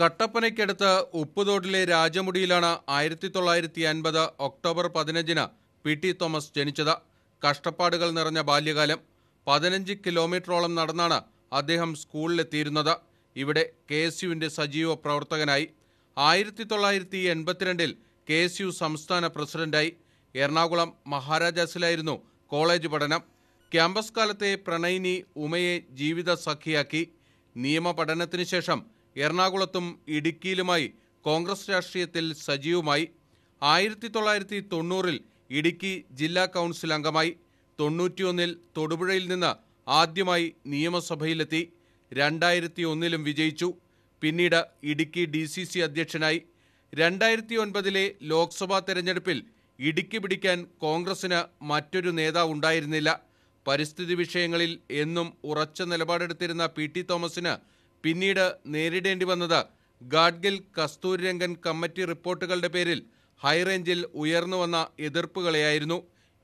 കട്ടപ്പനയ്ക്കടുത്ത് ഉപ്പുതോട്ടിലെ രാജമുടിയിലാണ് ആയിരത്തി തൊള്ളായിരത്തി അൻപത് ഒക്ടോബർ പതിനഞ്ചിന് പി ടി തോമസ് ജനിച്ചത് കഷ്ടപ്പാടുകൾ നിറഞ്ഞ ബാല്യകാലം പതിനഞ്ച് കിലോമീറ്ററോളം നടന്നാണ് അദ്ദേഹം സ്കൂളിലെത്തിയിരുന്നത് ഇവിടെ കെ എസ് യുവിൻ്റെ സജീവ പ്രവർത്തകനായി ആയിരത്തി തൊള്ളായിരത്തി എൺപത്തിരണ്ടിൽ കെ എസ് യു സംസ്ഥാന പ്രസിഡന്റായി എറണാകുളം മഹാരാജാസിലായിരുന്നു കോളേജ് പഠനം ക്യാമ്പസ് കാലത്തെ പ്രണയിനി ഉമയെ ജീവിത സഖിയാക്കി നിയമ ശേഷം എറണാകുളത്തും ഇടുക്കിയിലുമായി കോൺഗ്രസ് രാഷ്ട്രീയത്തിൽ സജീവമായി ആയിരത്തി തൊള്ളായിരത്തി തൊണ്ണൂറിൽ ഇടുക്കി ജില്ലാ കൗൺസിൽ അംഗമായി തൊണ്ണൂറ്റിയൊന്നിൽ തൊടുപുഴയിൽ നിന്ന് ആദ്യമായി നിയമസഭയിലെത്തി രണ്ടായിരത്തി ഒന്നിലും വിജയിച്ചു പിന്നീട് ഇടുക്കി ഡി സി സി അധ്യക്ഷനായി രണ്ടായിരത്തി ഒൻപതിലെ ലോക്സഭാ തെരഞ്ഞെടുപ്പിൽ ഇടുക്കി പിടിക്കാൻ കോൺഗ്രസിന് മറ്റൊരു നേതാവ് ഉണ്ടായിരുന്നില്ല പരിസ്ഥിതി വിഷയങ്ങളിൽ എന്നും ഉറച്ച നിലപാടെടുത്തിരുന്ന പി ടി തോമസിന് പിന്നീട് നേരിടേണ്ടി വന്നത് ഗാഡ്ഗിൽ കസ്തൂരിരംഗൻ കമ്മിറ്റി റിപ്പോർട്ടുകളുടെ പേരിൽ ഹൈറേഞ്ചിൽ വന്ന എതിർപ്പുകളെയായിരുന്നു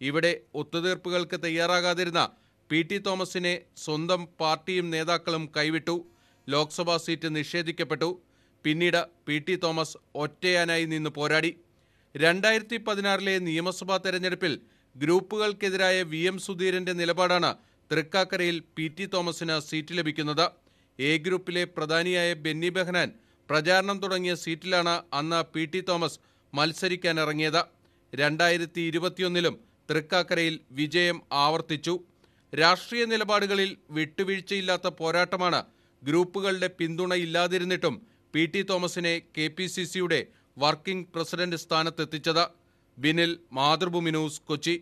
ഇവിടെ ഒത്തുതീർപ്പുകൾക്ക് തയ്യാറാകാതിരുന്ന പി ടി തോമസിനെ സ്വന്തം പാർട്ടിയും നേതാക്കളും കൈവിട്ടു ലോക്സഭാ സീറ്റ് നിഷേധിക്കപ്പെട്ടു പിന്നീട് പി ടി തോമസ് ഒറ്റയാനായി നിന്ന് പോരാടി രണ്ടായിരത്തി പതിനാറിലെ നിയമസഭാ തെരഞ്ഞെടുപ്പിൽ ഗ്രൂപ്പുകൾക്കെതിരായ വി എം സുധീരന്റെ നിലപാടാണ് തൃക്കാക്കരയിൽ പി ടി തോമസിന് സീറ്റ് ലഭിക്കുന്നത് എ ഗ്രൂപ്പിലെ പ്രധാനിയായ ബെന്നി ബെഹ്നാൻ പ്രചാരണം തുടങ്ങിയ സീറ്റിലാണ് അന്ന് പി ടി തോമസ് മത്സരിക്കാനിറങ്ങിയത് രണ്ടായിരത്തി ഇരുപത്തിയൊന്നിലും തൃക്കാക്കരയിൽ വിജയം ആവർത്തിച്ചു രാഷ്ട്രീയ നിലപാടുകളിൽ വിട്ടുവീഴ്ചയില്ലാത്ത പോരാട്ടമാണ് ഗ്രൂപ്പുകളുടെ പിന്തുണ ഇല്ലാതിരുന്നിട്ടും പി ടി തോമസിനെ കെ പി സി സിയുടെ വർക്കിംഗ് പ്രസിഡന്റ് സ്ഥാനത്തെത്തിച്ചത് ബിനിൽ മാതൃഭൂമി ന്യൂസ് കൊച്ചി